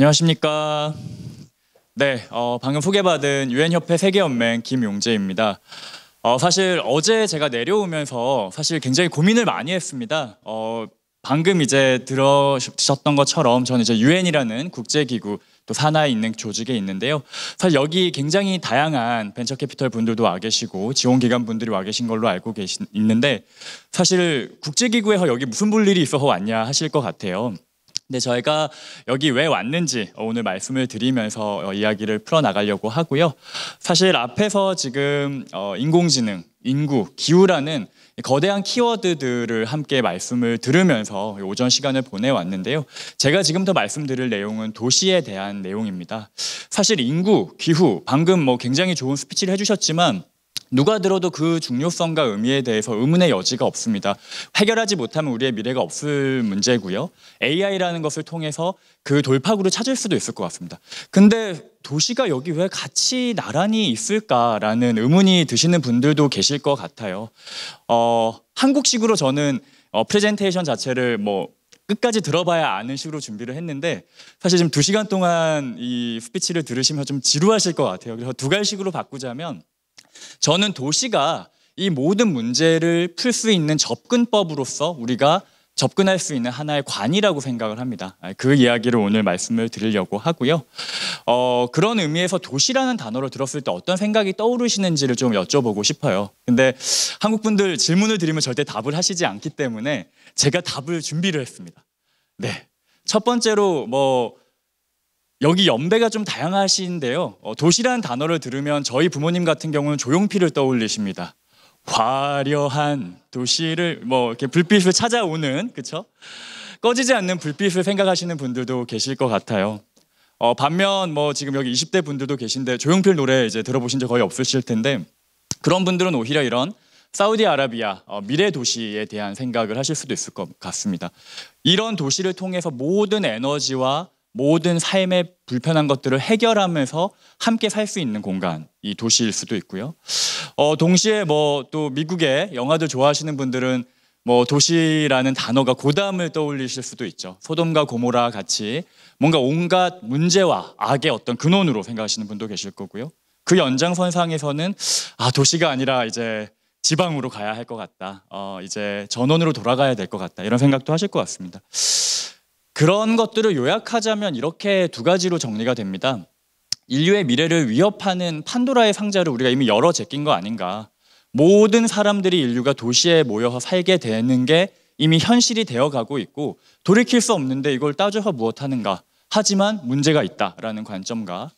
안녕하십니까. 네, 어, 방금 소개받은 유엔협회 세계연맹 김용재입니다. 어, 사실 어제 제가 내려오면서 사실 굉장히 고민을 많이 했습니다. 어, 방금 이제 들으셨던 것처럼 저는 이제 유엔이라는 국제기구 또 산하에 있는 조직에 있는데요. 사실 여기 굉장히 다양한 벤처캐피털 분들도 와 계시고 지원기관 분들이 와 계신 걸로 알고 계신 있는데 사실 국제기구에서 여기 무슨 볼 일이 있어서 왔냐 하실 것 같아요. 네, 저희가 여기 왜 왔는지 오늘 말씀을 드리면서 어, 이야기를 풀어나가려고 하고요. 사실 앞에서 지금 어, 인공지능, 인구, 기후라는 거대한 키워드들을 함께 말씀을 들으면서 오전 시간을 보내왔는데요. 제가 지금부터 말씀드릴 내용은 도시에 대한 내용입니다. 사실 인구, 기후, 방금 뭐 굉장히 좋은 스피치를 해주셨지만 누가 들어도 그 중요성과 의미에 대해서 의문의 여지가 없습니다. 해결하지 못하면 우리의 미래가 없을 문제고요. AI라는 것을 통해서 그 돌파구를 찾을 수도 있을 것 같습니다. 근데 도시가 여기 왜 같이 나란히 있을까라는 의문이 드시는 분들도 계실 것 같아요. 어, 한국식으로 저는 어, 프레젠테이션 자체를 뭐 끝까지 들어봐야 아는 식으로 준비를 했는데 사실 지금 두 시간 동안 이 스피치를 들으시면 좀 지루하실 것 같아요. 그래서 두 갈식으로 바꾸자면 저는 도시가 이 모든 문제를 풀 수 있는 접근법으로서 우리가 접근할 수 있는 하나의 관이라고 생각을 합니다. 아, 그 이야기를 오늘 말씀을 드리려고 하고요. 어, 그런 의미에서 도시라는 단어를 들었을 때 어떤 생각이 떠오르시는지를 좀 여쭤보고 싶어요. 근데 한국 분들 질문을 드리면 절대 답을 하시지 않기 때문에 제가 답을 준비를 했습니다. 네. 첫 번째로 뭐 여기 연배가 좀 다양하신데요. 어, 도시란 단어를 들으면 저희 부모님 같은 경우는 조용필을 떠올리십니다. 화려한 도시를 뭐 이렇게 불빛을 찾아오는 그쵸? 꺼지지 않는 불빛을 생각하시는 분들도 계실 것 같아요. 어, 반면 뭐 지금 여기 20대 분들도 계신데 조용필 노래 이제 들어보신 적 거의 없으실 텐데 그런 분들은 오히려 이런 사우디아라비아 어, 미래 도시에 대한 생각을 하실 수도 있을 것 같습니다. 이런 도시를 통해서 모든 에너지와 모든 삶의 불편한 것들을 해결하면서 함께 살 수 있는 공간, 이 도시일 수도 있고요. 어, 동시에 뭐 또 미국의 영화도 좋아하시는 분들은 뭐 도시라는 단어가 고담을 떠올리실 수도 있죠. 소돔과 고모라 같이 뭔가 온갖 문제와 악의 어떤 근원으로 생각하시는 분도 계실 거고요. 그 연장선상에서는 아 도시가 아니라 이제 지방으로 가야 할 것 같다. 어, 이제 전원으로 돌아가야 될 것 같다. 이런 생각도 하실 것 같습니다. 그런 것들을 요약하자면 이렇게 두 가지로 정리가 됩니다. 인류의 미래를 위협하는 판도라의 상자를 우리가 이미 열어 제낀 거 아닌가. 모든 사람들이 인류가 도시에 모여 서 살게 되는 게 이미 현실이 되어 가고 있고 돌이킬 수 없는데 이걸 따져서 무엇하는가. 하지만 문제가 있다라는 관점과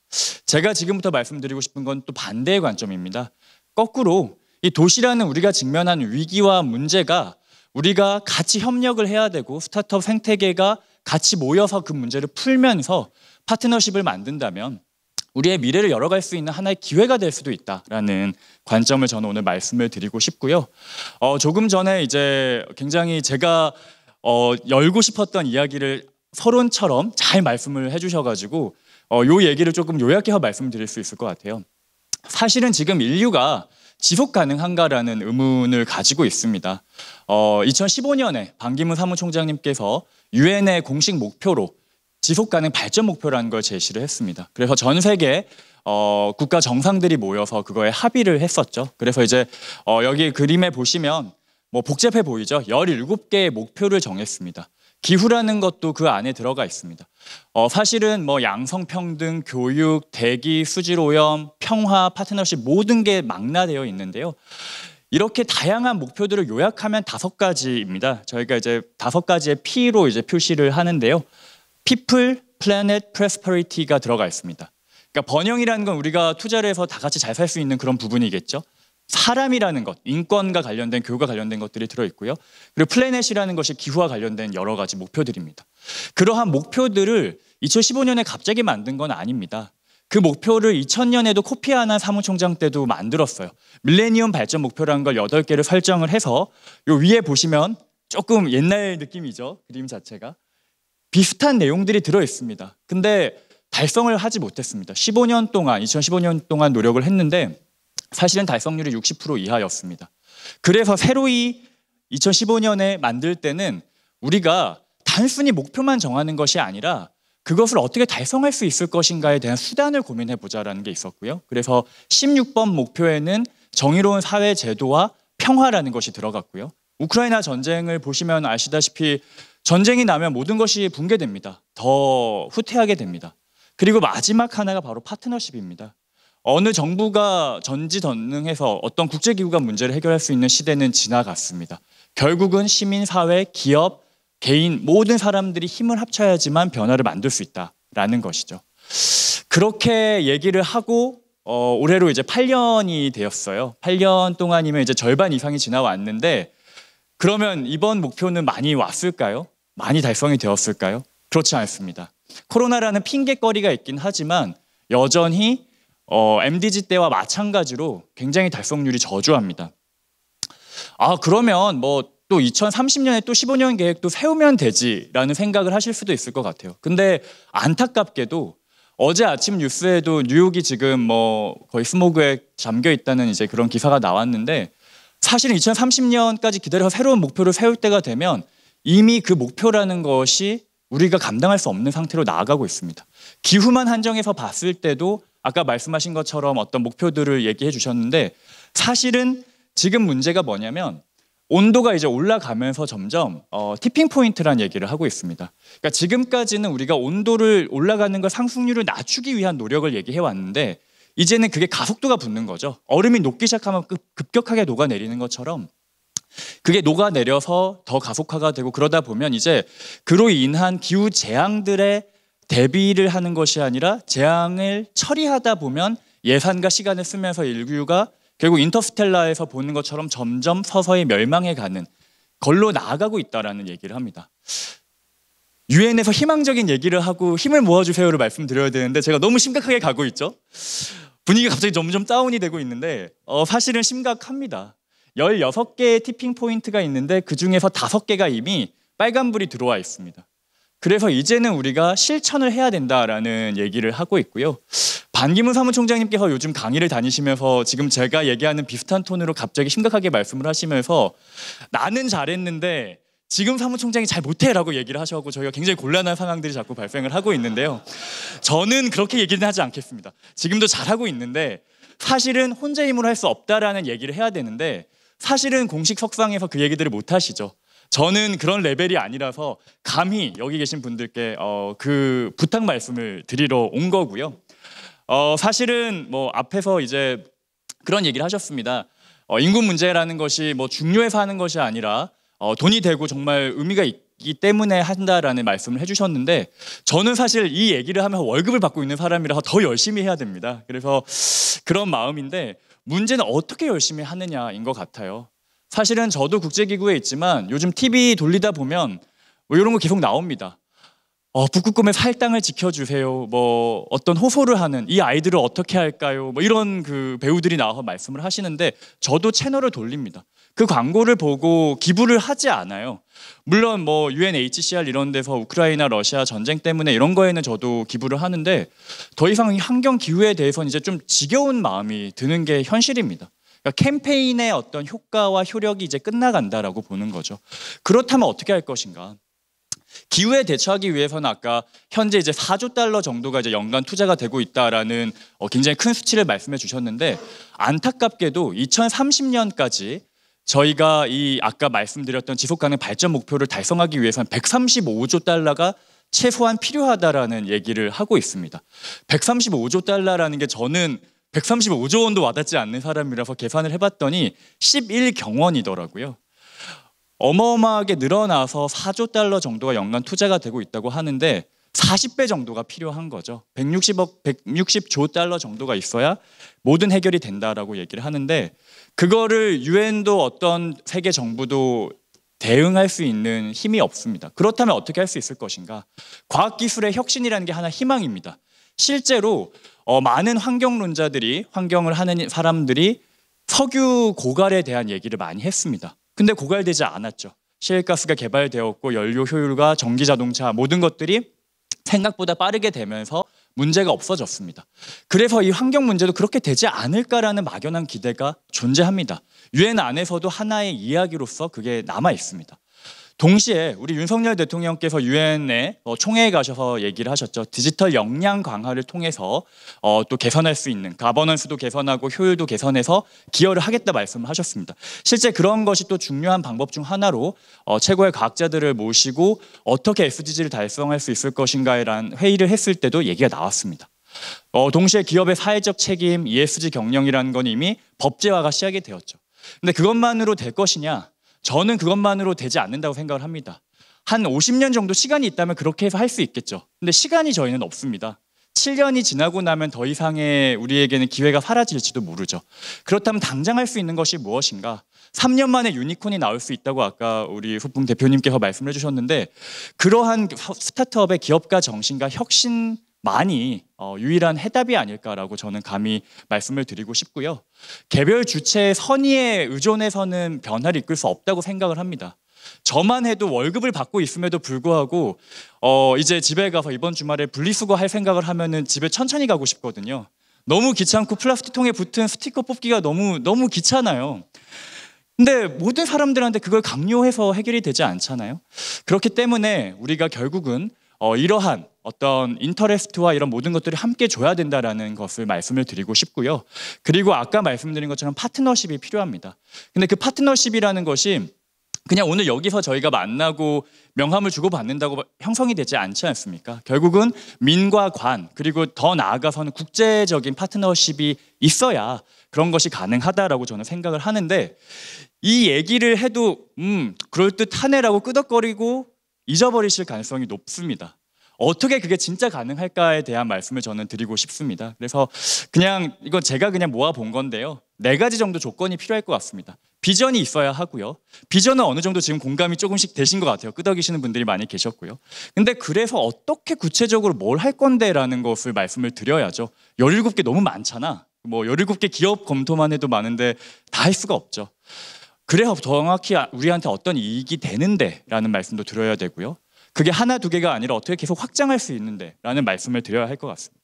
제가 지금부터 말씀드리고 싶은 건 또 반대의 관점입니다. 거꾸로 이 도시라는 우리가 직면한 위기와 문제가 우리가 같이 협력을 해야 되고 스타트업 생태계가 같이 모여서 그 문제를 풀면서 파트너십을 만든다면 우리의 미래를 열어갈 수 있는 하나의 기회가 될 수도 있다라는 관점을 저는 오늘 말씀을 드리고 싶고요. 어, 조금 전에 이제 굉장히 제가 어, 열고 싶었던 이야기를 서론처럼 잘 말씀을 해주셔가지고 어, 요 얘기를 조금 요약해서 말씀드릴 수 있을 것 같아요. 사실은 지금 인류가 지속 가능한가라는 의문을 가지고 있습니다. 어, 2015년에 반기문 사무총장님께서 유엔의 공식 목표로 지속 가능 발전 목표라는 걸 제시를 했습니다. 그래서 전 세계 어, 국가 정상들이 모여서 그거에 합의를 했었죠. 그래서 이제 어, 여기 그림에 보시면 뭐 복잡해 보이죠. 17개의 목표를 정했습니다. 기후라는 것도 그 안에 들어가 있습니다. 어, 사실은 뭐 양성평등, 교육, 대기, 수질오염, 평화, 파트너십 모든 게 망라되어 있는데요. 이렇게 다양한 목표들을 요약하면 다섯 가지입니다. 저희가 이제 다섯 가지의 P로 이제 표시를 하는데요. People, Planet, Prosperity가 들어가 있습니다. 그러니까 번영이라는 건 우리가 투자를 해서 다 같이 잘 살 수 있는 그런 부분이겠죠. 사람이라는 것, 인권과 관련된 교육과 관련된 것들이 들어있고요. 그리고 플래넷이라는 것이 기후와 관련된 여러 가지 목표들입니다. 그러한 목표들을 2015년에 갑자기 만든 건 아닙니다. 그 목표를 2000년에도 코피아나 사무총장 때도 만들었어요. 밀레니엄 발전 목표라는 걸 8개를 설정을 해서 요 위에 보시면 조금 옛날 느낌이죠. 그림 자체가. 비슷한 내용들이 들어있습니다. 근데 달성을 하지 못했습니다. 15년 동안, 2015년 동안 노력을 했는데 사실은 달성률이 60% 이하였습니다. 그래서 새로이 2015년에 만들 때는 우리가 단순히 목표만 정하는 것이 아니라 그것을 어떻게 달성할 수 있을 것인가에 대한 수단을 고민해 보자라는 게 있었고요. 그래서 16번 목표에는 정의로운 사회 제도와 평화라는 것이 들어갔고요. 우크라이나 전쟁을 보시면 아시다시피 전쟁이 나면 모든 것이 붕괴됩니다. 더 후퇴하게 됩니다. 그리고 마지막 하나가 바로 파트너십입니다. 어느 정부가 전지전능해서 어떤 국제기구가 문제를 해결할 수 있는 시대는 지나갔습니다. 결국은 시민, 사회, 기업, 개인 모든 사람들이 힘을 합쳐야지만 변화를 만들 수 있다라는 것이죠. 그렇게 얘기를 하고 어, 올해로 이제 8년이 되었어요. 8년 동안이면 이제 절반 이상이 지나왔는데 그러면 이번 목표는 많이 왔을까요? 많이 달성이 되었을까요? 그렇지 않습니다. 코로나라는 핑계거리가 있긴 하지만 여전히 어, MDG 때와 마찬가지로 굉장히 달성률이 저조합니다. 아 그러면 뭐 또 2030년에 또 15년 계획도 세우면 되지라는 생각을 하실 수도 있을 것 같아요. 근데 안타깝게도 어제 아침 뉴스에도 뉴욕이 지금 뭐 거의 스모그에 잠겨 있다는 이제 그런 기사가 나왔는데 사실은 2030년까지 기다려 새로운 목표를 세울 때가 되면 이미 그 목표라는 것이 우리가 감당할 수 없는 상태로 나아가고 있습니다. 기후만 한정해서 봤을 때도 아까 말씀하신 것처럼 어떤 목표들을 얘기해 주셨는데 사실은 지금 문제가 뭐냐면 온도가 이제 올라가면서 점점 어, 티핑 포인트란 얘기를 하고 있습니다. 그러니까 지금까지는 우리가 온도를 올라가는 걸 상승률을 낮추기 위한 노력을 얘기해 왔는데 이제는 그게 가속도가 붙는 거죠. 얼음이 녹기 시작하면 급격하게 녹아내리는 것처럼 그게 녹아내려서 더 가속화가 되고 그러다 보면 이제 그로 인한 기후 재앙들의 대비를 하는 것이 아니라 재앙을 처리하다 보면 예산과 시간을 쓰면서 인류가 결국 인터스텔라에서 보는 것처럼 점점 서서히 멸망해 가는 걸로 나아가고 있다라는 얘기를 합니다. 유엔에서 희망적인 얘기를 하고 힘을 모아주세요를 말씀드려야 되는데 제가 너무 심각하게 가고 있죠. 분위기가 갑자기 점점 다운이 되고 있는데 어, 사실은 심각합니다. 16개의 티핑 포인트가 있는데 그 중에서 5개가 이미 빨간불이 들어와 있습니다. 그래서 이제는 우리가 실천을 해야 된다라는 얘기를 하고 있고요. 반기문 사무총장님께서 요즘 강의를 다니시면서 지금 제가 얘기하는 비슷한 톤으로 갑자기 심각하게 말씀을 하시면서 나는 잘했는데 지금 사무총장이 잘 못해라고 얘기를 하셔갖고 저희가 굉장히 곤란한 상황들이 자꾸 발생을 하고 있는데요. 저는 그렇게 얘기는 하지 않겠습니다. 지금도 잘하고 있는데 사실은 혼자 힘으로 할 수 없다라는 얘기를 해야 되는데 사실은 공식 석상에서 그 얘기들을 못 하시죠. 저는 그런 레벨이 아니라서 감히 여기 계신 분들께 어, 그 부탁 말씀을 드리러 온 거고요. 어, 사실은 뭐 앞에서 이제 그런 얘기를 하셨습니다. 어, 인구 문제라는 것이 뭐 중요해서 하는 것이 아니라 어, 돈이 되고 정말 의미가 있기 때문에 한다라는 말씀을 해주셨는데 저는 사실 이 얘기를 하면 월급을 받고 있는 사람이라서 더 열심히 해야 됩니다. 그래서 그런 마음인데 문제는 어떻게 열심히 하느냐인 것 같아요. 사실은 저도 국제기구에 있지만 요즘 TV 돌리다 보면 뭐 이런 거 계속 나옵니다. 어, 북극곰의 살당을 지켜주세요. 뭐 어떤 호소를 하는 이 아이들을 어떻게 할까요? 뭐 이런 그 배우들이 나와서 말씀을 하시는데 저도 채널을 돌립니다. 그 광고를 보고 기부를 하지 않아요. 물론 뭐 UNHCR 이런 데서 우크라이나 러시아 전쟁 때문에 이런 거에는 저도 기부를 하는데 더 이상 환경 기후에 대해서는 이제 좀 지겨운 마음이 드는 게 현실입니다. 그러니까 캠페인의 어떤 효과와 효력이 이제 끝나간다라고 보는 거죠. 그렇다면 어떻게 할 것인가? 기후에 대처하기 위해서는 아까 현재 이제 4조 달러 정도가 이제 연간 투자가 되고 있다라는 어 굉장히 큰 수치를 말씀해 주셨는데 안타깝게도 2030년까지 저희가 이 아까 말씀드렸던 지속 가능 발전 목표를 달성하기 위해서는 135조 달러가 최소한 필요하다라는 얘기를 하고 있습니다. 135조 달러라는 게 저는 135조 원도 와닿지 않는 사람이라서 계산을 해봤더니 11경원이더라고요. 어마어마하게 늘어나서 4조 달러 정도가 연간 투자가 되고 있다고 하는데 40배 정도가 필요한 거죠. 160억, 160조 달러 정도가 있어야 모든 해결이 된다라고 얘기를 하는데 그거를 유엔도 어떤 세계 정부도 대응할 수 있는 힘이 없습니다. 그렇다면 어떻게 할 수 있을 것인가? 과학기술의 혁신이라는 게 하나 희망입니다. 실제로 어, 많은 환경론자들이 환경을 하는 사람들이 석유 고갈에 대한 얘기를 많이 했습니다. 근데 고갈되지 않았죠. 실가스가 개발되었고 연료 효율과 전기 자동차 모든 것들이 생각보다 빠르게 되면서 문제가 없어졌습니다. 그래서 이 환경 문제도 그렇게 되지 않을까라는 막연한 기대가 존재합니다. 유엔 안에서도 하나의 이야기로서 그게 남아 있습니다. 동시에 우리 윤석열 대통령께서 유엔의 어, 총회에 가셔서 얘기를 하셨죠. 디지털 역량 강화를 통해서 어, 또 개선할 수 있는 가버넌스도 개선하고 효율도 개선해서 기여를 하겠다 말씀을 하셨습니다. 실제 그런 것이 또 중요한 방법 중 하나로 어, 최고의 과학자들을 모시고 어떻게 SDG를 달성할 수 있을 것인가에 란 회의를 했을 때도 얘기가 나왔습니다. 어, 동시에 기업의 사회적 책임, ESG 경영이라는 건 이미 법제화가 시작이 되었죠. 근데 그것만으로 될 것이냐? 저는 그것만으로 되지 않는다고 생각을 합니다. 한 50년 정도 시간이 있다면 그렇게 해서 할 수 있겠죠. 근데 시간이 저희는 없습니다. 7년이 지나고 나면 더 이상의 우리에게는 기회가 사라질지도 모르죠. 그렇다면 당장 할 수 있는 것이 무엇인가? 3년 만에 유니콘이 나올 수 있다고 아까 우리 후풍 대표님께서 말씀해 주셨는데 그러한 스타트업의 기업가 정신과 혁신 많이 어, 유일한 해답이 아닐까라고 저는 감히 말씀을 드리고 싶고요. 개별 주체의 선의에 의존해서는 변화를 이끌 수 없다고 생각을 합니다. 저만 해도 월급을 받고 있음에도 불구하고 어, 이제 집에 가서 이번 주말에 분리수거 할 생각을 하면은 집에 천천히 가고 싶거든요. 너무 귀찮고 플라스틱 통에 붙은 스티커 뽑기가 너무 너무 귀찮아요. 근데 모든 사람들한테 그걸 강요해서 해결이 되지 않잖아요. 그렇기 때문에 우리가 결국은 어, 이러한 어떤 인터레스트와 이런 모든 것들을 함께 줘야 된다라는 것을 말씀을 드리고 싶고요. 그리고 아까 말씀드린 것처럼 파트너십이 필요합니다. 근데 그 파트너십이라는 것이 그냥 오늘 여기서 저희가 만나고 명함을 주고받는다고 형성이 되지 않지 않습니까? 결국은 민과 관, 그리고 더 나아가서는 국제적인 파트너십이 있어야 그런 것이 가능하다라고 저는 생각을 하는데 이 얘기를 해도, 음, 그럴듯하네라고 끄덕거리고 잊어버리실 가능성이 높습니다. 어떻게 그게 진짜 가능할까에 대한 말씀을 저는 드리고 싶습니다. 그래서 그냥 이건 제가 그냥 모아본 건데요. 네 가지 정도 조건이 필요할 것 같습니다. 비전이 있어야 하고요. 비전은 어느 정도 지금 공감이 조금씩 되신 것 같아요. 끄덕이시는 분들이 많이 계셨고요. 근데 그래서 어떻게 구체적으로 뭘 할 건데라는 것을 말씀을 드려야죠. 17개 너무 많잖아. 뭐 17개 기업 검토만 해도 많은데 다 할 수가 없죠. 그래야 정확히 우리한테 어떤 이익이 되는데라는 말씀도 드려야 되고요. 그게 하나 두 개가 아니라 어떻게 계속 확장할 수 있는데라는 말씀을 드려야 할 것 같습니다.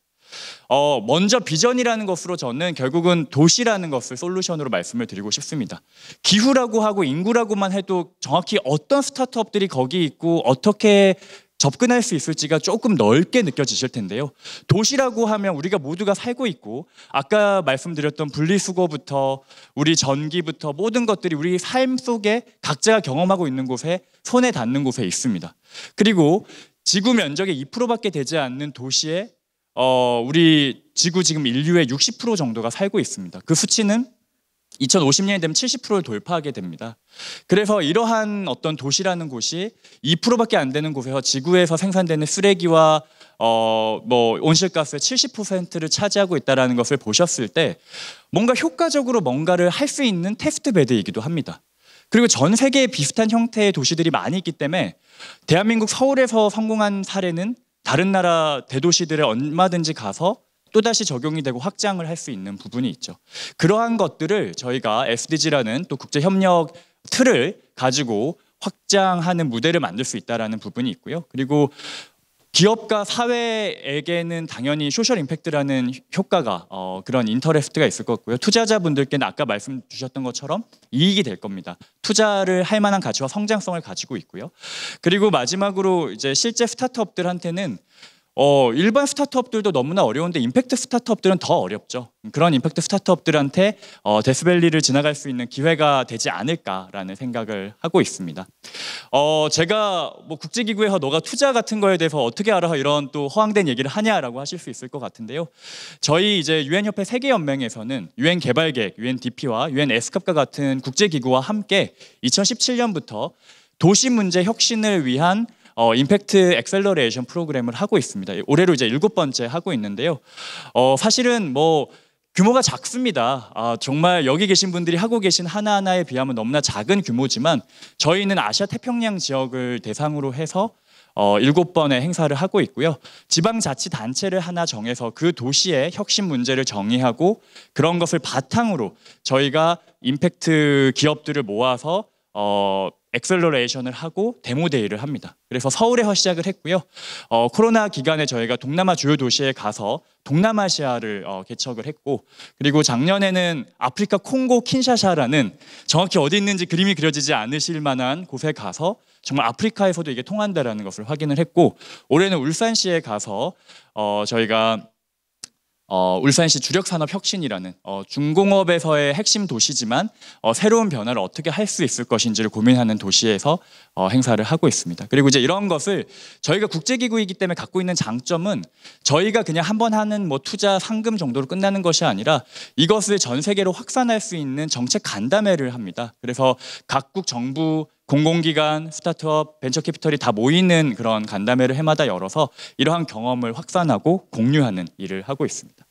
어, 먼저 비전이라는 것으로 저는 결국은 도시라는 것을 솔루션으로 말씀을 드리고 싶습니다. 기후라고 하고 인구라고만 해도 정확히 어떤 스타트업들이 거기 있고 어떻게 접근할 수 있을지가 조금 넓게 느껴지실 텐데요. 도시라고 하면 우리가 모두가 살고 있고 아까 말씀드렸던 분리수거부터 우리 전기부터 모든 것들이 우리 삶 속에 각자가 경험하고 있는 곳에 손에 닿는 곳에 있습니다. 그리고 지구 면적의 2%밖에 되지 않는 도시에 어, 우리 지구 지금 인류의 60% 정도가 살고 있습니다. 그 수치는 2050년이 되면 70%를 돌파하게 됩니다. 그래서 이러한 어떤 도시라는 곳이 2%밖에 안 되는 곳에서 지구에서 생산되는 쓰레기와 어, 뭐 온실가스의 70%를 차지하고 있다라는 것을 보셨을 때 뭔가 효과적으로 뭔가를 할 수 있는 테스트 베드이기도 합니다. 그리고 전 세계에 비슷한 형태의 도시들이 많이 있기 때문에 대한민국 서울에서 성공한 사례는 다른 나라 대도시들에 얼마든지 가서 또다시 적용이 되고 확장을 할 수 있는 부분이 있죠. 그러한 것들을 저희가 SDG라는 또 국제 협력 틀을 가지고 확장하는 무대를 만들 수있다는 부분이 있고요. 그리고 기업과 사회에게는 당연히 소셜 임팩트라는 효과가 어, 그런 인터레스트가 있을 것 같고요. 투자자분들께는 아까 말씀 주셨던 것처럼 이익이 될 겁니다. 투자를 할 만한 가치와 성장성을 가지고 있고요. 그리고 마지막으로 이제 실제 스타트업들한테는 어, 일반 스타트업들도 너무나 어려운데 임팩트 스타트업들은 더 어렵죠. 그런 임팩트 스타트업들한테 어, 데스밸리를 지나갈 수 있는 기회가 되지 않을까라는 생각을 하고 있습니다. 어, 제가 뭐 국제기구에서 너가 투자 같은 거에 대해서 어떻게 알아 이런 또 허황된 얘기를 하냐라고 하실 수 있을 것 같은데요. 저희 이제 유엔 협회 세계 연맹에서는 유엔 개발 계획, 유엔 DP와 유엔 에스캅과 같은 국제기구와 함께 2017년부터 도시 문제 혁신을 위한 어, 임팩트 엑셀러레이션 프로그램을 하고 있습니다. 예, 올해로 이제 일곱 번째 하고 있는데요. 어, 사실은 뭐 규모가 작습니다. 아, 정말 여기 계신 분들이 하고 계신 하나하나에 비하면 너무나 작은 규모지만 저희는 아시아 태평양 지역을 대상으로 해서 어, 일곱 번의 행사를 하고 있고요. 지방자치단체를 하나 정해서 그 도시의 혁신 문제를 정의하고 그런 것을 바탕으로 저희가 임팩트 기업들을 모아서 어, 엑셀러레이션을 하고 데모 데이를 합니다. 그래서 서울에서 시작을 했고요. 어, 코로나 기간에 저희가 동남아 주요 도시에 가서 동남아시아를 어, 개척을 했고 그리고 작년에는 아프리카 콩고 킨샤샤라는 정확히 어디 있는지 그림이 그려지지 않으실 만한 곳에 가서 정말 아프리카에서도 이게 통한다라는 것을 확인을 했고 올해는 울산시에 가서 어, 저희가 어, 울산시 주력산업혁신이라는 어, 중공업에서의 핵심 도시지만 어, 새로운 변화를 어떻게 할 수 있을 것인지를 고민하는 도시에서 어, 행사를 하고 있습니다. 그리고 이제 이런 것을 저희가 국제기구이기 때문에 갖고 있는 장점은 저희가 그냥 한번 하는 뭐 투자 상금 정도로 끝나는 것이 아니라 이것을 전 세계로 확산할 수 있는 정책 간담회를 합니다. 그래서 각국 정부 공공기관, 스타트업, 벤처캐피털이 다 모이는 그런 간담회를 해마다 열어서 이러한 경험을 확산하고 공유하는 일을 하고 있습니다.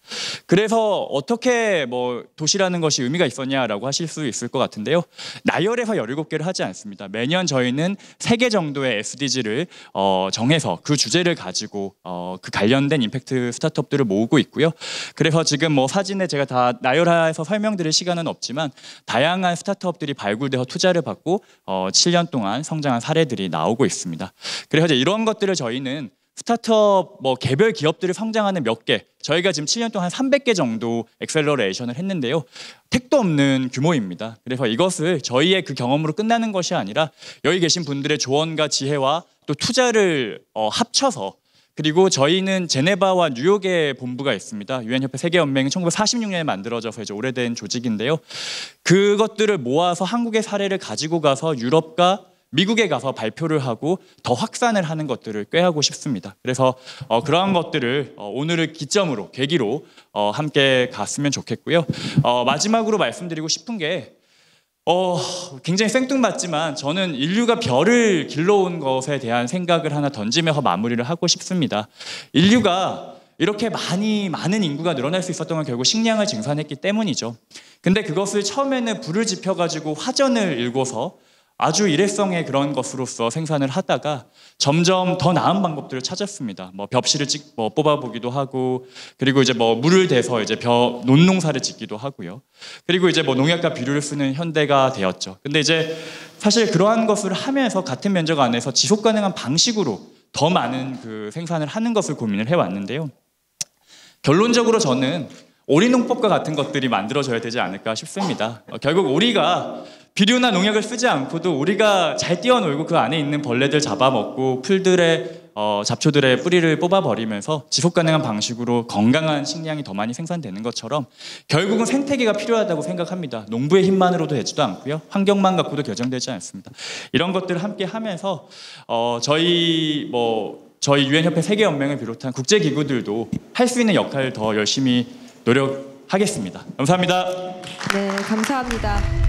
그래서 어떻게 뭐 도시라는 것이 의미가 있었냐라고 하실 수 있을 것 같은데요. 나열해서 17개를 하지 않습니다. 매년 저희는 3개 정도의 SDG를 어 정해서 그 주제를 가지고 어 그 관련된 임팩트 스타트업들을 모으고 있고요. 그래서 지금 뭐 사진에 제가 다 나열해서 설명드릴 시간은 없지만 다양한 스타트업들이 발굴되어 투자를 받고 어 7년 동안 성장한 사례들이 나오고 있습니다. 그래서 이제 이런 것들을 저희는 스타트업 뭐 개별 기업들을 성장하는 몇 개, 저희가 지금 7년 동안 300개 정도 엑셀러레이션을 했는데요. 택도 없는 규모입니다. 그래서 이것을 저희의 그 경험으로 끝나는 것이 아니라 여기 계신 분들의 조언과 지혜와 또 투자를 어, 합쳐서 그리고 저희는 제네바와 뉴욕에 본부가 있습니다. 유엔협회 세계연맹이 1946년에 만들어져서 이제 오래된 조직인데요. 그것들을 모아서 한국의 사례를 가지고 가서 유럽과 미국에 가서 발표를 하고 더 확산을 하는 것들을 꾀하고 싶습니다. 그래서 어, 그러한 것들을 어, 오늘을 기점으로 계기로 어, 함께 갔으면 좋겠고요. 어, 마지막으로 말씀드리고 싶은 게 어, 굉장히 생뚱맞지만 저는 인류가 별을 길러온 것에 대한 생각을 하나 던지면서 마무리를 하고 싶습니다. 인류가 이렇게 많이 많은 인구가 늘어날 수 있었던 건 결국 식량을 증산했기 때문이죠. 근데 그것을 처음에는 불을 지펴가지고 화전을 일궈서 아주 일회성의 그런 것으로서 생산을 하다가 점점 더 나은 방법들을 찾았습니다. 뭐 벽실을 찍, 뭐 뽑아보기도 하고, 그리고 이제 뭐 물을 대서 이제 벼, 논농사를 짓기도 하고요. 그리고 이제 뭐 농약과 비료를 쓰는 현대가 되었죠. 근데 이제 사실 그러한 것을 하면서 같은 면적 안에서 지속 가능한 방식으로 더 많은 그 생산을 하는 것을 고민을 해왔는데요. 결론적으로 저는 오리 농법과 같은 것들이 만들어져야 되지 않을까 싶습니다. 어, 결국 우리가 비료나 농약을 쓰지 않고도 우리가 잘 뛰어놀고 그 안에 있는 벌레들 잡아먹고 풀들의 어, 잡초들의 뿌리를 뽑아버리면서 지속가능한 방식으로 건강한 식량이 더 많이 생산되는 것처럼 결국은 생태계가 필요하다고 생각합니다. 농부의 힘만으로도 되지도 않고요. 환경만 갖고도 결정되지 않습니다. 이런 것들을 함께 하면서 어, 저희 뭐 저희 유엔협회 세계연맹을 비롯한 국제기구들도 할 수 있는 역할을 더 열심히 노력하겠습니다. 감사합니다. 네, 감사합니다.